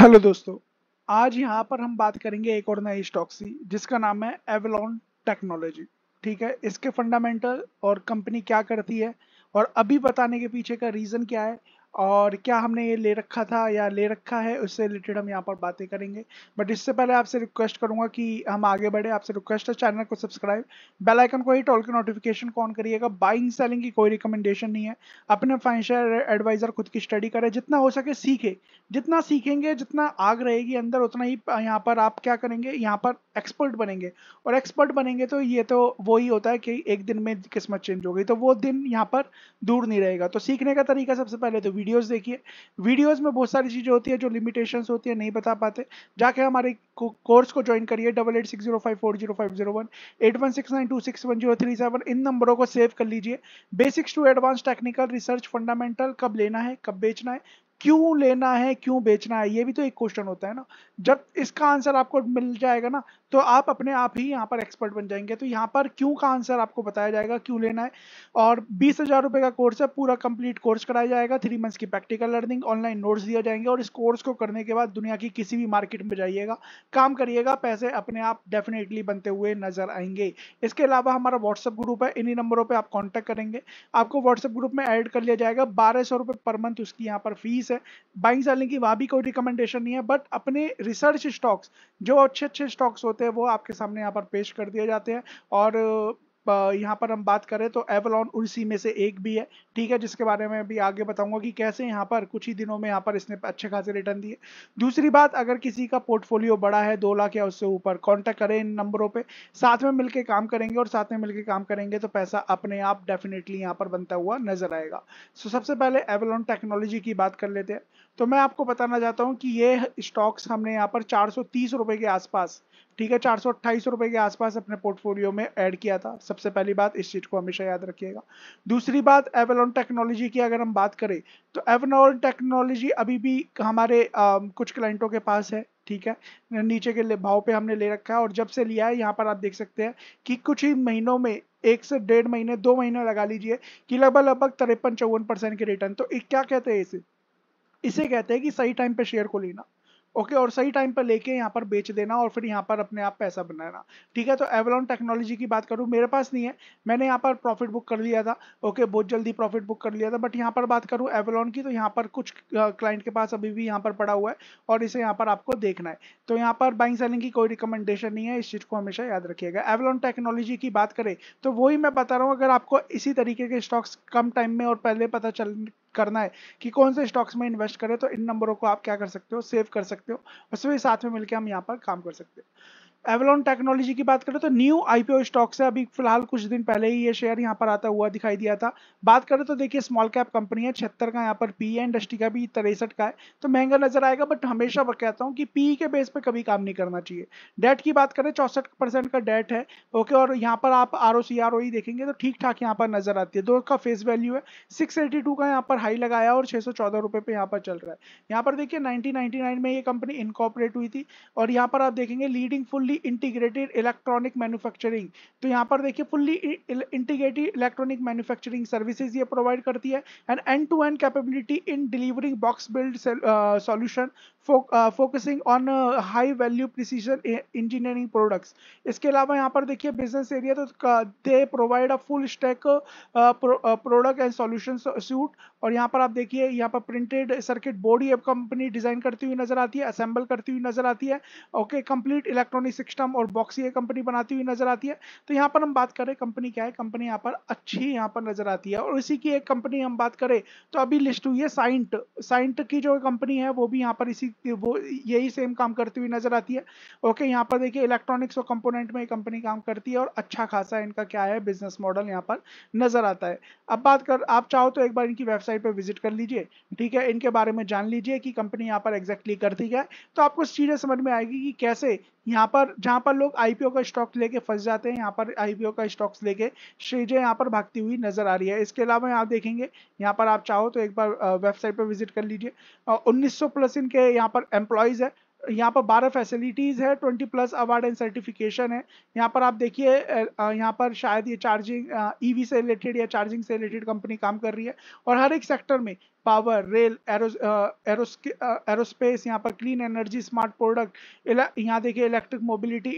hello दोस्तों आज यहाँ पर हम बात करेंगे एक और नई स्टॉक सी जिसका नाम है एवलॉन टेक्नोलॉजी ठीक है इसके फंडामेंटल और कंपनी क्या करती है और अभी बताने के पीछे का रीजन क्या है और क्या हमने ये ले रखा था या ले रखा है उससे रिलेटेड हम यहाँ पर बातें करेंगे बट इससे पहले आपसे रिक्वेस्ट करूँगा कि हम आगे बढ़े आपसे रिक्वेस्ट है चैनल को सब्सक्राइब बेल आइकन को ही टॉल के नोटिफिकेशन कौन करिएगा बाइंग सेलिंग की कोई रिकमेंडेशन नहीं है अपने फाइनेंशियल एडवाइज़र खुद की स्टडी करें जितना हो सके सीखे जितना सीखेंगे जितना आग रहेगी अंदर उतना ही यहाँ पर आप क्या करेंगे यहाँ पर एक्सपर्ट बनेंगे और एक्सपर्ट बनेंगे तो ये तो वो होता है कि एक दिन में किस्मत चेंज हो गई तो वो दिन यहाँ पर दूर नहीं रहेगा तो सीखने का तरीका सबसे पहले तो वीडियोस देखिए वीडियोस में बहुत सारी चीज़ें होती है जो लिमिटेशंस होती है नहीं बता पाते जाके हमारे कोर्स को ज्वाइन करिए double eight six zero five four zero five zero one eight one six nine two six one zero three seven इन नंबरों को सेव कर लीजिए basics to advance technical research fundamental कब लेना है कब बेचना है क्यों लेना है क्यों बेचना है ये भी तो एक क्वेश्चन होता है ना जब इसका आंसर आपको मिल जाएगा ना तो आप अपने आप ही यहाँ पर एक्सपर्ट बन जाएंगे तो यहाँ पर क्यों का आंसर आपको बताया जाएगा क्यों लेना है और बीस हजार रुपये का कोर्स है पूरा कंप्लीट कोर्स कराया जाएगा थ्री मंथ्स की प्रैक्टिकल लर्निंग ऑनलाइन नोट्स दिया जाएंगे और इस कोर्स को करने के बाद दुनिया की किसी भी मार्केट में जाइएगा काम करिएगा पैसे अपने आप डेफिनेटली बनते हुए नजर आएंगे इसके अलावा हमारा व्हाट्सअप ग्रुप है इन्हीं नंबरों पर आप कॉन्टैक्ट करेंगे आपको व्हाट्सएप ग्रुप में एड कर लिया जाएगा बारह सौ पर मंथ उसकी यहाँ पर फीस सर्विस है बाइंग सेलिंग की वहाँ भी कोई रिकमेंडेशन नहीं है बट अपने रिसर्च स्टॉक्स जो अच्छे अच्छे स्टॉक्स होते हैं वो आपके सामने यहाँ पर पेश कर दिए जाते हैं और यहाँ पर हम बात करें तो एवलॉन उसी में से एक भी है ठीक है जिसके बारे में भी आगे बताऊंगा कि कैसे यहाँ पर कुछ ही दिनों में यहाँ पर इसने अच्छे खासे रिटर्न दिए दूसरी बात अगर किसी का पोर्टफोलियो बड़ा है दो लाख या उससे ऊपर कॉन्टैक्ट करें इन नंबरों पर साथ में मिलकर काम करेंगे और साथ में मिलकर काम करेंगे तो पैसा अपने आप डेफिनेटली यहाँ पर बनता हुआ नजर आएगा सो सबसे पहले एवलॉन टेक्नोलॉजी की बात कर लेते हैं तो मैं आपको बताना चाहता हूँ कि ये स्टॉक्स हमने यहाँ पर चार सौ के आसपास ठीक है चार सौ रुपए के आसपास अपने पोर्टफोलियो में ऐड किया था सबसे पहली बात इस चीज को हमेशा याद रखिएगा दूसरी बात एवलॉन टेक्नोलॉजी की अगर हम बात करें तो एवलॉन टेक्नोलॉजी अभी भी हमारे आ, कुछ क्लाइंटों के पास है ठीक है नीचे के भाव पे हमने ले रखा है और जब से लिया है यहाँ पर आप देख सकते हैं कि कुछ ही महीनों में एक से डेढ़ महीने दो महीने लगा लीजिए कि लगभग लगभग तिरपन चौवन परसेंट के रिटर्न तो क्या कहते हैं इसे इसे कहते हैं कि सही टाइम पे शेयर को लेना ओके और सही टाइम पर लेके यहाँ पर बेच देना और फिर यहाँ पर अपने आप पैसा बनाना ठीक है तो एवलॉन टेक्नोलॉजी की बात करूँ मेरे पास नहीं है मैंने यहाँ पर प्रॉफिट बुक कर लिया था ओके बहुत जल्दी प्रॉफिट बुक कर लिया था बट यहाँ पर बात करूँ एवलॉन की तो यहाँ पर कुछ क्लाइंट के पास अभी भी यहाँ पर पड़ा हुआ है और इसे यहाँ पर आपको देखना है तो यहाँ पर बाइंग सेलिंग की कोई रिकमेंडेशन नहीं है इस चीज़ को हमेशा याद रखिएगा एवलॉन टेक्नोलॉजी की बात करें तो वही मैं बता रहा हूँ अगर आपको इसी तरीके के स्टॉक्स कम टाइम में और पहले पता चल करना है कि कौन से स्टॉक्स में इन्वेस्ट करें तो इन नंबरों को आप क्या कर सकते हो सेव कर सकते हो और सभी साथ में मिलकर हम यहाँ पर काम कर सकते हो एवलॉन टेक्नोलॉजी की बात करें तो न्यू आईपीओ स्टॉक्स है अभी फिलहाल कुछ दिन पहले ही ये शेयर यहाँ पर आता हुआ दिखाई दिया था बात करें तो देखिए स्मॉल कैप कंपनी है छिहत्तर का यहाँ पर पी है इंडस्ट्री का भी तिरसठ का है तो महंगा नजर आएगा बट हमेशा मैं कहता हूँ कि पी के बेस पर कभी काम नहीं करना चाहिए डेट की बात करें चौसठ का डेट है ओके और यहाँ पर आप R O C R O देखेंगे तो ठीक ठाक यहाँ पर नजर आती है दो का फेस वैल्यू है सिक्स एटी टू का यहाँ पर हाई लगाया और छः सौ चौदह रुपये पे यहाँ पर चल रहा है यहाँ पर देखिए नाइनटीन नाइनटी नाइन में ये कंपनी इनकॉपरेट हुई थी और यहाँ पर आप देखेंगे leading fully fully integrated electronic manufacturing तो यहाँ पर देखिए fully integrated electronic manufacturing services ये प्रोवाइड करती है and end to end capability in delivering box build solution focusing on high value precision engineering products इसके अलावा यहाँ पर देखिए बिजनेस एरिया तो they provide a full stack product and solution suite और यहाँ पर आप देखिए यहाँ पर प्रिंटेड सर्किट बोर्ड ये कंपनी डिजाइन करती हुई नजर आती है असेंबल करती हुई नजर आती है ओके कंप्लीट इलेक्ट्रॉनिक सिस्टम और बॉक्सी ये कंपनी बनाती हुई नजर आती है तो यहाँ पर हम बात करें कंपनी क्या है कंपनी यहाँ पर अच्छी यहाँ पर नजर आती है और इसी की एक कंपनी हम बात करें तो अभी लिस्ट हुई है साइंट साइंट की जो कंपनी है वो भी यहाँ पर इसी वो यही सेम काम करती हुई नजर आती है ओके यहाँ पर देखिए इलेक्ट्रॉनिक्स और कंपोनेंट में कंपनी काम करती है और अच्छा खासा इनका क्या है बिजनेस मॉडल यहाँ पर नजर आता है अब बात कर आप चाहो तो एक बार इनकी वेबसाइट पर विजिट कर लीजिए ठीक है इनके बारे में जान लीजिए कि कंपनी यहाँ पर एग्जैक्टली करती क्या है तो आपको चीज़ें समझ में आएगी कि कैसे यहाँ पर जहाँ पर लोग आईपीओ का स्टॉक्स लेके फंस जाते हैं यहाँ पर आईपीओ का स्टॉक्स लेके श्रीजे यहाँ पर भागती हुई नजर आ रही है इसके अलावा आप देखेंगे यहाँ पर आप चाहो तो एक बार वेबसाइट पर विजिट कर लीजिए उन्नीस प्लस इनके यहाँ पर एम्प्लॉयज़ है यहाँ पर बारह फैसिलिटीज़ है twenty plus award and certification है यहाँ पर आप देखिए यहाँ पर शायद ये चार्जिंग ईवी e से रिलेटेड या चार्जिंग से रिलेटेड कंपनी काम कर रही है और हर एक सेक्टर में पावर रेल एरोस्पेस यहाँ पर क्लीन एनर्जी स्मार्ट प्रोडक्ट यहाँ देखिए electric mobility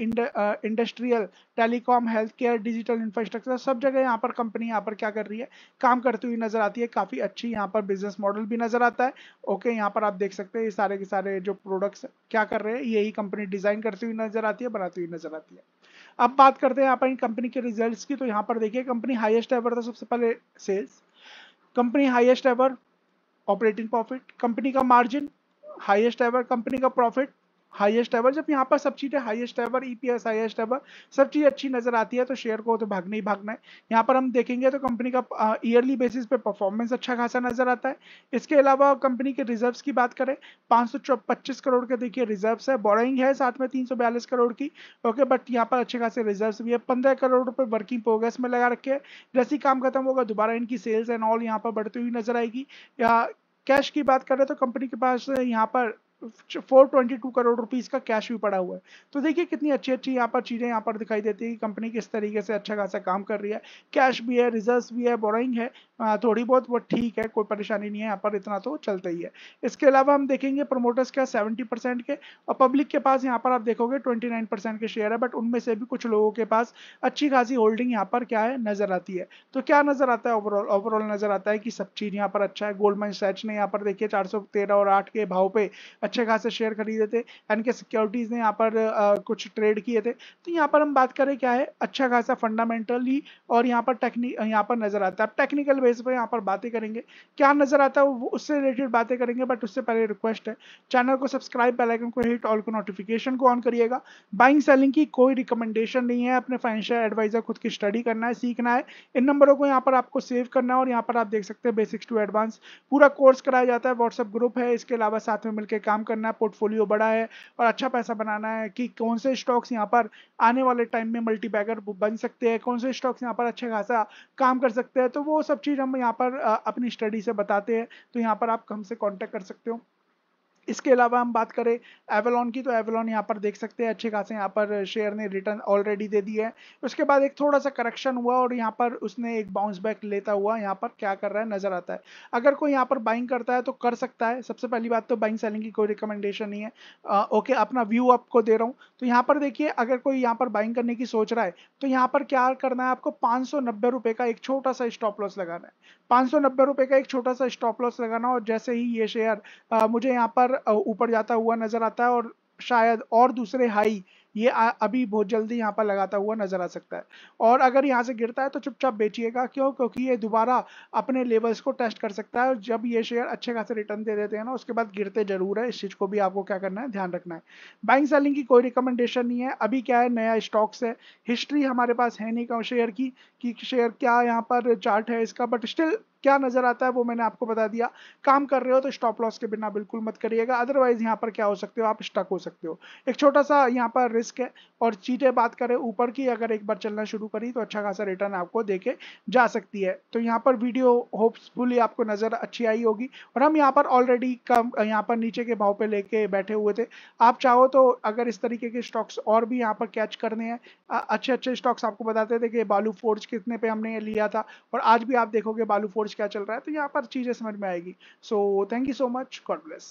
industrial telecom health care digital infrastructure सब जगह यहाँ पर कंपनी यहाँ पर क्या कर रही है काम करती हुई नजर आती है काफ़ी अच्छी यहाँ पर बिजनेस मॉडल भी नजर आता है ओके यहाँ पर आप देख सकते हैं ये सारे के सारे जो प्रोडक्ट्स क्या कर रहे हैं यही कंपनी डिजाइन करती हुई नजर आती है बनाती हुई नजर आती है अब बात करते हैं यहाँ पर कंपनी के रिजल्ट्स की तो यहाँ पर देखिए कंपनी हाईएस्ट एवर था सबसे पहले sales company highest ever operating profit company का मार्जिन हाईएस्ट एवर कंपनी का प्रॉफिट हाईएस्ट एवर जब यहाँ पर सब चीजें highest ever EPS highest ever सब चीज अच्छी नजर आती है तो शेयर को तो भागना ही भागना है यहाँ पर हम देखेंगे तो कंपनी का ईयरली बेसिस पे परफॉर्मेंस अच्छा खासा नजर आता है इसके अलावा कंपनी के रिजर्व्स की बात करें पाँच करोड़ के देखिए रिजर्व्स है बोरइंग है साथ में तीन करोड़ की ओके बट यहाँ पर अच्छे खासे रिजर्व भी है पंद्रह करोड़ रुपए वर्किंग प्रोग्रेस में लगा रखे है जैसे ही काम खत्म होगा दोबारा इनकी सेल्स एंड ऑल यहाँ पर बढ़ती हुई नजर आएगी या कैश की बात करें तो कंपनी के पास यहाँ पर 422 करोड़ रुपीस का कैश भी पड़ा हुआ है तो देखिए कितनी अच्छी अच्छी यहाँ पर चीज़ें यहाँ पर दिखाई देती है कि कंपनी किस तरीके से अच्छा खासा काम कर रही है कैश भी है रिजर्व भी है बोरिंग है हाँ, थोड़ी बहुत वो ठीक है कोई परेशानी नहीं है यहाँ पर इतना तो चलता ही है इसके अलावा हम देखेंगे प्रमोटर्स का सेवेंटी के और पब्लिक के पास यहाँ पर आप देखोगे ट्वेंटी के शेयर है बट उनमें से भी कुछ लोगों के पास अच्छी खासी होल्डिंग यहाँ पर क्या है नजर आती है तो क्या नजर आता है ओवरऑल ओवरऑल नजर आता है कि सब चीज़ यहाँ पर अच्छा है गोल्डमैन सैच ने यहाँ पर देखिए चार और आठ के भाव पे अच्छे खासे शेयर खरीदे थे एंड के सिक्योरिटीज़ ने यहाँ पर कुछ ट्रेड किए थे तो यहाँ पर हम बात करें क्या है अच्छा खासा फंडामेंटली और यहाँ पर टेक्निक यहाँ पर नज़र आता है टेक्निकल बेस पर यहाँ पर बातें करेंगे क्या नज़र आता है वो उससे रिलेटेड बातें करेंगे बट उससे पहले रिक्वेस्ट है चैनल को सब्सक्राइब बेलाइकन को हिट ऑल को नोटिफिकेशन को ऑन करिएगा बाइंग सेलिंग की कोई रिकमेंडेशन नहीं है अपने फाइनेंशियल एडवाइज़र खुद की स्टडी करना है सीखना है इन नंबरों को यहाँ पर आपको सेव करना है और यहाँ पर आप देख सकते हैं बेसिक्स टू एडवांस पूरा कोर्स कराया जाता है व्हाट्सएप ग्रुप है इसके अलावा साथ में मिलकर काम काम करना है पोर्टफोलियो बड़ा है और अच्छा पैसा बनाना है कि कौन से स्टॉक्स यहाँ पर आने वाले टाइम में मल्टी बैगर बन सकते हैं कौन से स्टॉक्स यहाँ पर अच्छा खासा काम कर सकते हैं तो वो सब चीज़ हम यहाँ पर अपनी स्टडी से बताते हैं तो यहाँ पर आप हमसे कॉन्टैक्ट कर सकते हो इसके अलावा हम बात करें एवेलॉन की तो एवेलॉन यहाँ पर देख सकते हैं अच्छे खासे यहाँ पर शेयर ने रिटर्न ऑलरेडी दे दी है उसके बाद एक थोड़ा सा करेक्शन हुआ और यहाँ पर उसने एक बाउंस बैक लेता हुआ यहाँ पर क्या कर रहा है नजर आता है अगर कोई यहाँ पर बाइंग करता है तो कर सकता है सबसे पहली बात तो बाइंग सेलिंग की कोई रिकमेंडेशन नहीं है आ, ओके अपना व्यू आपको दे रहा हूँ तो यहाँ पर देखिए अगर कोई यहाँ पर बाइंग करने की सोच रहा है तो यहाँ पर क्या करना है आपको पाँच का एक छोटा सा स्टॉप लॉस लगाना है पाँच का एक छोटा सा स्टॉप लॉस लगाना और जैसे ही ये शेयर मुझे यहाँ पर ऊपर ऊपर जाता हुआ नजर आता है और शायद और दूसरे हाई ये अभी बहुत जल्दी यहाँ पर लगाता हुआ नजर आ सकता है और अगर यहाँ से गिरता है तो चुपचाप बेचिएगा क्यों क्योंकि ये दोबारा अपने लेवल्स को टेस्ट कर सकता है और जब ये शेयर अच्छे खासे रिटर्न दे देते हैं ना उसके बाद गिरते जरूर है इस चीज़ को भी आपको क्या करना है ध्यान रखना है बाइंग सेलिंग की कोई रिकमेंडेशन नहीं है अभी क्या है नया स्टॉक्स है हिस्ट्री हमारे पास है नहीं शेयर की कि शेयर क्या यहाँ पर चार्ट है इसका बट स्टिल क्या नजर आता है वो मैंने आपको बता दिया काम कर रहे हो तो स्टॉप लॉस के बिना बिल्कुल मत करिएगा अदरवाइज यहाँ पर क्या हो सकते हो आप स्टक हो सकते हो एक छोटा सा यहाँ पर रिस्क है और चीटें बात करें ऊपर की अगर एक बार चलना शुरू करी तो अच्छा खासा रिटर्न आपको देके जा सकती है तो यहाँ पर वीडियो होप्सफुली आपको नजर अच्छी आई होगी और हम यहाँ पर ऑलरेडी कम यहाँ पर नीचे के भाव पे लेके बैठे हुए थे आप चाहो तो अगर इस तरीके के स्टॉक्स और भी यहाँ पर कैच करने हैं अच्छे अच्छे स्टॉक्स आपको बताते थे कि बालू फोर्ज कितने पे हमने लिया था और आज भी आप देखोगे बालू फोर्ज क्या चल रहा है तो यहाँ पर चीज़ें समझ में आएगी so thank you so much God bless